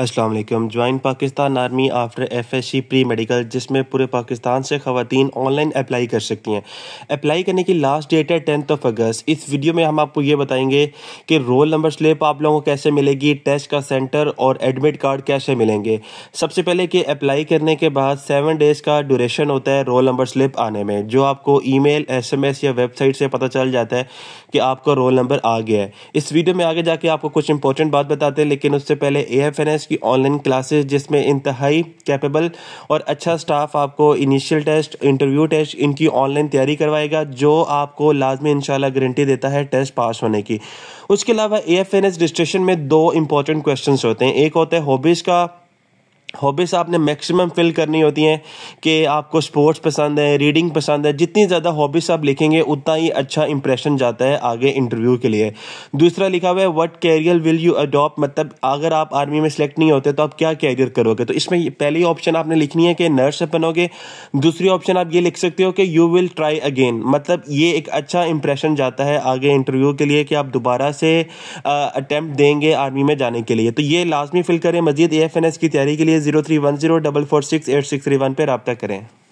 अस्सलाम वालेकुम join Pakistan army after FSc pre medical जिसमें पूरे पाकिस्तान से खातन ऑनलाइन अप्लाई कर सकती हैं अप्लाई करने की लास्ट डेट है टेंथ ऑफ अगस्त इस वीडियो में हम आपको ये बताएंगे कि रोल नंबर स्लिप आप लोगों को कैसे मिलेगी टेस्ट का सेंटर और एडमिट कार्ड कैसे मिलेंगे सबसे पहले कि अप्लाई करने के बाद सेवन डेज़ का ड्यूरेशन होता है रोल नंबर स्लिप आने में जो आपको email S M S या वेबसाइट से पता चल जाता है कि आपका रोल नंबर आ गया है इस वीडियो में आगे जाके आपको कुछ इंपॉर्टेंट बात बताते हैं लेकिन उससे पहले A F N S test की ऑनलाइन क्लासेस जिसमें इंतहाई कैपेबल और अच्छा स्टाफ आपको इनिशियल टेस्ट इंटरव्यू टेस्ट इनकी ऑनलाइन तैयारी करवाएगा जो आपको लाजमी इंशाल्लाह गारंटी देता है टेस्ट पास होने की उसके अलावा A F N S registration में दो इंपॉर्टेंट क्वेश्चन होते हैं एक होता है हॉबीज़ का हॉबीज़ आपने मैक्सिमम फिल करनी होती हैं कि आपको स्पोर्ट्स पसंद है रीडिंग पसंद है जितनी ज़्यादा हॉबीज़ आप लिखेंगे उतना ही अच्छा इंप्रेशन जाता है आगे इंटरव्यू के लिए दूसरा लिखा हुआ है what career will you adopt मतलब अगर आप आर्मी में सेलेक्ट नहीं होते तो आप क्या कैरियर करोगे तो इसमें पहली ऑप्शन आपने लिखनी है कि नर्स बनोगे दूसरी ऑप्शन आप ये लिख सकते हो कि यू विल ट्राई अगेन मतलब ये एक अच्छा इंप्रेशन जाता है आगे इंटरव्यू के लिए कि आप दोबारा से अटैम्प्ट देंगे आर्मी में जाने के लिए तो ये लाजमी फिल करें मजीद ए की तैयारी के लिए लिए zero three one zero double four six eight six three one पर रबता करें